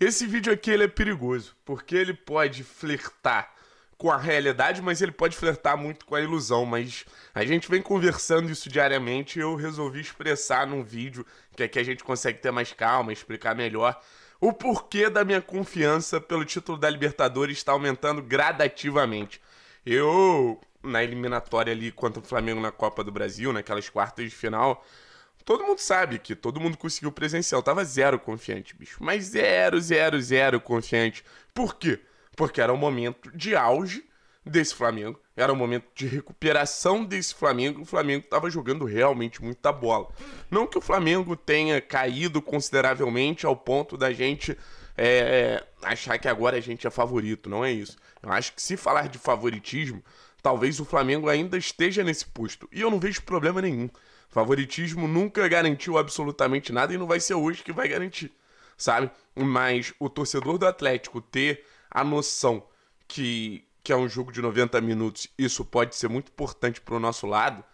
Esse vídeo aqui ele é perigoso, porque ele pode flertar com a realidade, mas ele pode flertar muito com a ilusão. Mas a gente vem conversando isso diariamente e eu resolvi expressar num vídeo que aqui a gente consegue ter mais calma, explicar melhor o porquê da minha confiança pelo título da Libertadores está aumentando gradativamente. Eu, na eliminatória ali contra o Flamengo na Copa do Brasil, naquelas quartas de final, todo mundo sabe que todo mundo conseguiu presencial. Eu tava zero confiante, bicho. Mas zero, zero, zero confiante. Por quê? Porque era um momento de auge desse Flamengo. Era um momento de recuperação desse Flamengo. O Flamengo tava jogando realmente muita bola. Não que o Flamengo tenha caído consideravelmente ao ponto da gente é, achar que agora a gente é favorito. Não é isso. Eu acho que se falar de favoritismo, talvez o Flamengo ainda esteja nesse posto. E eu não vejo problema nenhum. Favoritismo nunca garantiu absolutamente nada e não vai ser hoje que vai garantir, sabe? Mas o torcedor do Atlético ter a noção que, que é um jogo de 90 minutos, isso pode ser muito importante para o nosso lado.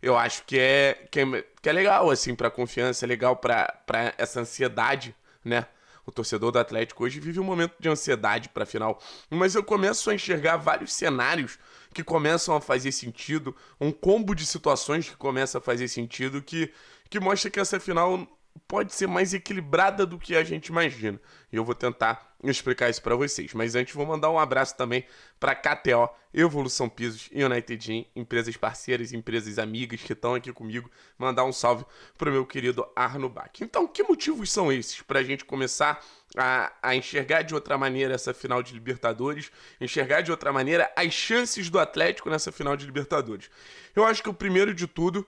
Eu acho que é, que é, que é legal, assim, para a confiança, é legal para essa ansiedade, né? O torcedor do Atlético hoje vive um momento de ansiedade para a final, mas eu começo a enxergar vários cenários que começam a fazer sentido, um combo de situações que começa a fazer sentido que que mostra que essa final pode ser mais equilibrada do que a gente imagina. E eu vou tentar explicar isso para vocês. Mas antes, vou mandar um abraço também para KTO, Evolução Pisos e United Gym, empresas parceiras, empresas amigas que estão aqui comigo. Mandar um salve para o meu querido Arno Bach. Então, que motivos são esses para a gente começar a, a, enxergar de outra maneira essa final de Libertadores, enxergar de outra maneira as chances do Atlético nessa final de Libertadores? Eu acho que o primeiro de tudo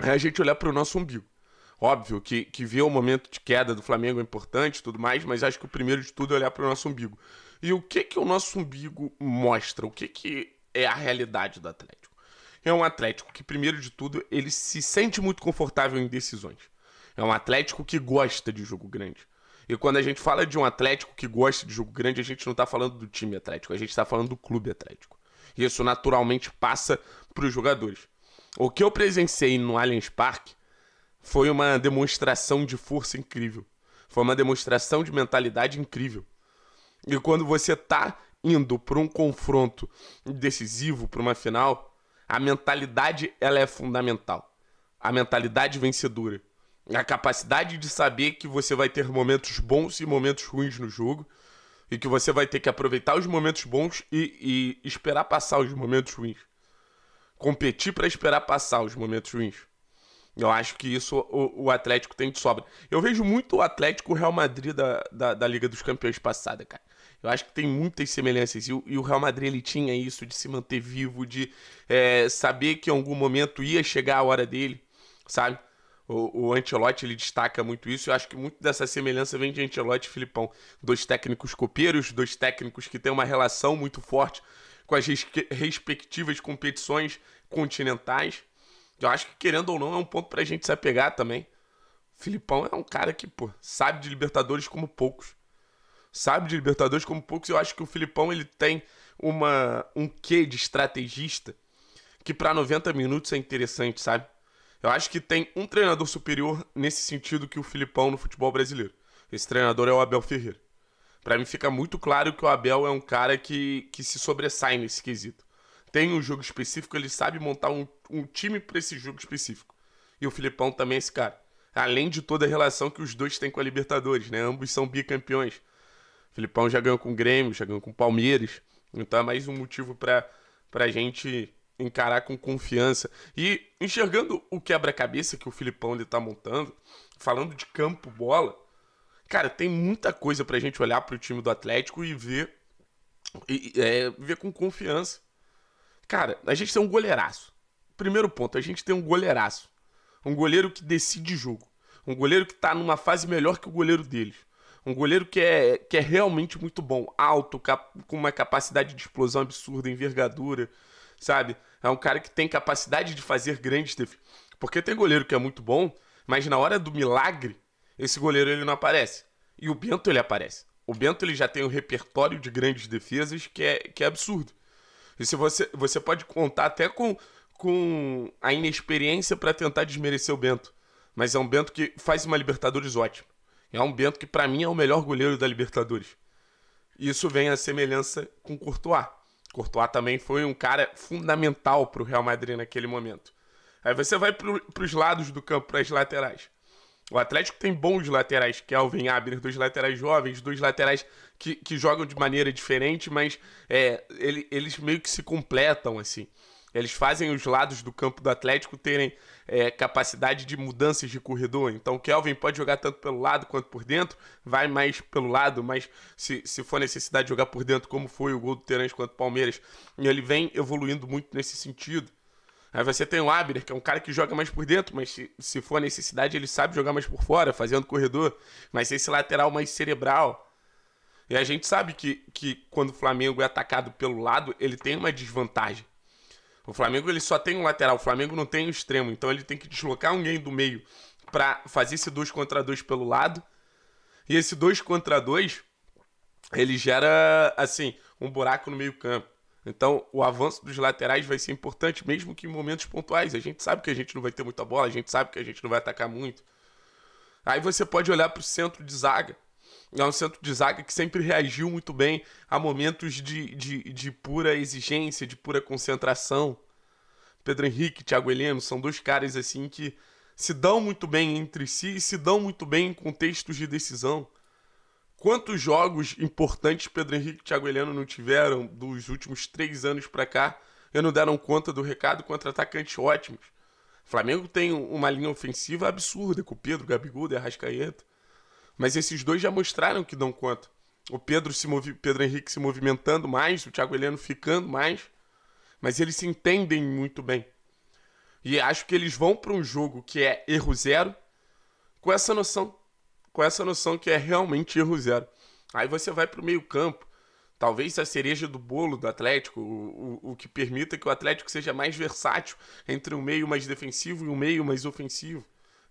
é a gente olhar para o nosso umbigo. Óbvio que, que ver o momento de queda do Flamengo é importante e tudo mais, mas acho que o primeiro de tudo é olhar para o nosso umbigo. E o que que o nosso umbigo mostra? O que, que é a realidade do Atlético? É um Atlético que, primeiro de tudo, ele se sente muito confortável em decisões. É um Atlético que gosta de jogo grande. E quando a gente fala de um Atlético que gosta de jogo grande, a gente não está falando do time Atlético, a gente está falando do clube Atlético. E isso naturalmente passa para os jogadores. O que eu presenciei no Allianz Parque foi uma demonstração de força incrível. Foi uma demonstração de mentalidade incrível. E quando você tá indo para um confronto decisivo, para uma final, a mentalidade ela é fundamental. A mentalidade vencedora. A capacidade de saber que você vai ter momentos bons e momentos ruins no jogo. E que você vai ter que aproveitar os momentos bons e, e esperar passar os momentos ruins. Competir para esperar passar os momentos ruins. Eu acho que isso o, o, Atlético tem de sobra. Eu vejo muito o Atlético o Real Madrid da, da, da, Liga dos Campeões passada, cara. Eu acho que tem muitas semelhanças. E o, e o Real Madrid ele tinha isso de se manter vivo, de é, saber que em algum momento ia chegar a hora dele, sabe? O, o ele destaca muito isso. Eu acho que muito dessa semelhança vem de Ancelotti e Filipão. Dois técnicos copeiros, dois técnicos que têm uma relação muito forte com as res, respectivas competições continentais eu acho que, querendo ou não, é um ponto pra gente se apegar também. O Filipão é um cara que, pô, sabe de Libertadores como poucos. Sabe de Libertadores como poucos. Eu acho que o Filipão, ele tem uma, um quê de estrategista que para 90 minutos é interessante, sabe? Eu acho que tem um treinador superior nesse sentido que o Filipão no futebol brasileiro. Esse treinador é o Abel Ferreira. Para mim fica muito claro que o Abel é um cara que, que se sobressai nesse quesito. Tem um jogo específico, ele sabe montar um um time para esse jogo específico. E o Filipão também é esse cara. Além de toda a relação que os dois têm com a Libertadores, né? Ambos são bicampeões. O Filipão já ganhou com o Grêmio, já ganhou com o Palmeiras. Então é mais um motivo para a gente encarar com confiança. E enxergando o quebra-cabeça que o Filipão ele tá montando, falando de campo bola, cara, tem muita coisa a gente olhar pro time do Atlético e ver e, é, ver com confiança. Cara, a gente tem um goleiraço. Primeiro ponto, a gente tem um goleiraço. Um goleiro que decide jogo. Um goleiro que tá numa fase melhor que o goleiro deles. Um goleiro que é, que é realmente muito bom. Alto, com uma capacidade de explosão absurda, envergadura, sabe? É um cara que tem capacidade de fazer grandes defesas. Porque tem goleiro que é muito bom, mas na hora do milagre, esse goleiro ele não aparece. E o Bento ele aparece. O Bento ele já tem um repertório de grandes defesas que é, que é absurdo. E se você, você pode contar até com com a inexperiência para tentar desmerecer o Bento. Mas é um Bento que faz uma Libertadores ótima. É um Bento que, para mim, é o melhor goleiro da Libertadores. Isso vem a semelhança com Courtois. Courtois também foi um cara fundamental para o Real Madrid naquele momento. Aí você vai para os lados do campo, para as laterais. O Atlético tem bons laterais, Kelvin é Abner, dois laterais jovens, dois laterais que, que jogam de maneira diferente, mas é, ele, eles meio que se completam, assim. Eles fazem os lados do campo do Atlético terem é, capacidade de mudanças de corredor. Então o Kelvin pode jogar tanto pelo lado quanto por dentro, vai mais pelo lado, mas se, se for necessidade de jogar por dentro, como foi o gol do Terãs contra o Palmeiras, ele vem evoluindo muito nesse sentido. Aí você tem o Abner, que é um cara que joga mais por dentro, mas se, se for necessidade, ele sabe jogar mais por fora, fazendo corredor. Mas esse lateral mais cerebral. E a gente sabe que, que quando o Flamengo é atacado pelo lado, ele tem uma desvantagem. O Flamengo ele só tem um lateral, o Flamengo não tem um extremo, então ele tem que deslocar alguém do meio para fazer esse 2 contra 2 pelo lado. E esse 2 contra 2 ele gera assim, um buraco no meio-campo. Então, o avanço dos laterais vai ser importante mesmo que em momentos pontuais. A gente sabe que a gente não vai ter muita bola, a gente sabe que a gente não vai atacar muito. Aí você pode olhar para o centro de zaga. É um centro de zaga que sempre reagiu muito bem a momentos de, de, de pura exigência, de pura concentração. Pedro Henrique, Thiago Heleno são dois caras assim que se dão muito bem entre si e se dão muito bem em contextos de decisão. Quantos jogos importantes Pedro Henrique e Thiago Heleno não tiveram dos últimos três anos para cá e não deram conta do recado contra atacantes ótimos? O Flamengo tem uma linha ofensiva absurda com o Pedro, Gabigol, Arrascaeta. Mas esses dois já mostraram que dão conta. O Pedro, se movi Pedro Henrique se movimentando mais, o Thiago Heleno ficando mais. Mas eles se entendem muito bem. E acho que eles vão para um jogo que é erro zero com essa noção. Com essa noção que é realmente erro zero. Aí você vai para o meio-campo. Talvez a cereja do bolo do Atlético, o, o, o, que permita que o Atlético seja mais versátil entre um meio mais defensivo e um meio mais ofensivo.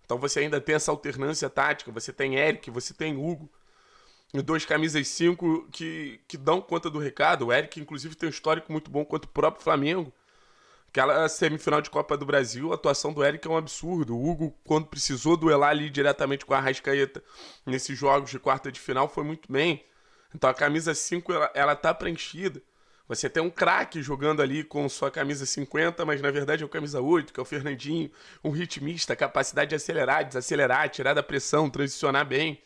Então você ainda tem essa alternância tática, você tem Eric, você tem Hugo. E dois camisas 5 que, que dão conta do recado. O Eric, inclusive, tem um histórico muito bom contra o próprio Flamengo. Aquela semifinal de Copa do Brasil, a atuação do Eric é um absurdo. O Hugo, quando precisou duelar ali diretamente com a Rascaeta nesses jogos de quarta de final, foi muito bem. Então a camisa 5 ela, ela tá preenchida. Você tem um craque jogando ali com sua camisa 50, mas na verdade é o camisa 8, que é o Fernandinho, um ritmista, capacidade de acelerar, desacelerar, tirar da pressão, transicionar bem.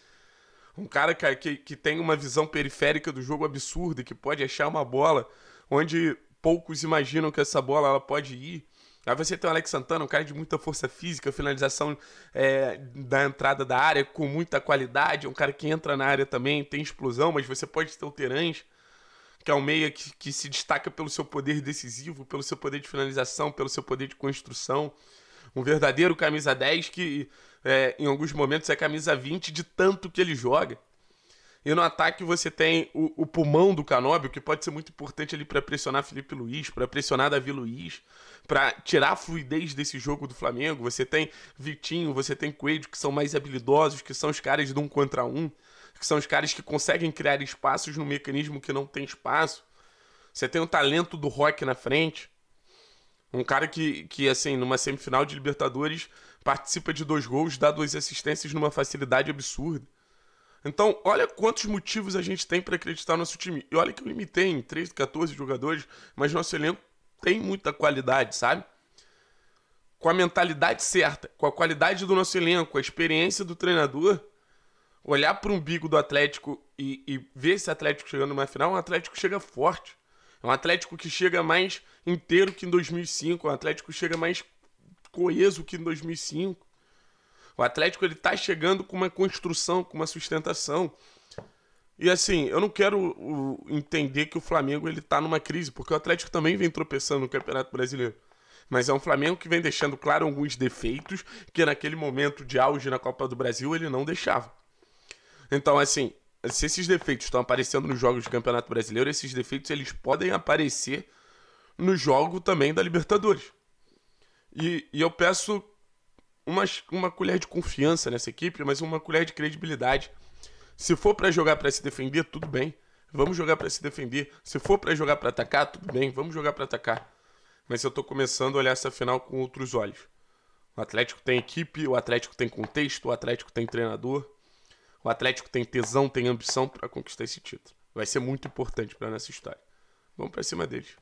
Um cara que, que tem uma visão periférica do jogo absurda, que pode achar uma bola onde poucos imaginam que essa bola ela pode ir. Aí você tem o Alex Santana, um cara de muita força física, finalização é, da entrada da área com muita qualidade, é um cara que entra na área também, tem explosão, mas você pode ter o Terãs que é um meia que, que se destaca pelo seu poder decisivo, pelo seu poder de finalização, pelo seu poder de construção. Um verdadeiro camisa 10 que é, em alguns momentos é camisa 20 de tanto que ele joga. E no ataque você tem o, o pulmão do Canóbio, que pode ser muito importante ali para pressionar Felipe Luiz, para pressionar Davi Luiz, para tirar a fluidez desse jogo do Flamengo. Você tem Vitinho, você tem Coelho, que são mais habilidosos, que são os caras de um contra um que são os caras que conseguem criar espaços num mecanismo que não tem espaço. Você tem o talento do rock na frente. Um cara que, que, assim, numa semifinal de Libertadores, participa de dois gols, dá duas assistências numa facilidade absurda. Então, olha quantos motivos a gente tem para acreditar no nosso time. E olha que eu limitei em 13, 14 jogadores, mas nosso elenco tem muita qualidade, sabe? Com a mentalidade certa, com a qualidade do nosso elenco, a experiência do treinador, olhar para o umbigo do Atlético e, e, ver esse Atlético chegando numa final, é um Atlético que chega forte. É um Atlético que chega mais inteiro que em 2005, é um Atlético que chega mais coeso que em 2005. O Atlético ele tá chegando com uma construção, com uma sustentação. E assim, eu não quero o, entender que o Flamengo ele tá numa crise, porque o Atlético também vem tropeçando no Campeonato Brasileiro. Mas é um Flamengo que vem deixando claro alguns defeitos que naquele momento de auge na Copa do Brasil ele não deixava. Então, assim, se esses defeitos estão aparecendo nos jogos de Campeonato Brasileiro, esses defeitos eles podem aparecer no jogo também da Libertadores. E, e eu peço uma, uma colher de confiança nessa equipe, mas uma colher de credibilidade. Se for para jogar para se defender, tudo bem. Vamos jogar para se defender. Se for para jogar para atacar, tudo bem. Vamos jogar para atacar. Mas eu tô começando a olhar essa final com outros olhos. O Atlético tem equipe, o Atlético tem contexto, o Atlético tem treinador. O Atlético tem tesão, tem ambição para conquistar esse título. Vai ser muito importante para nossa história. Vamos para cima deles.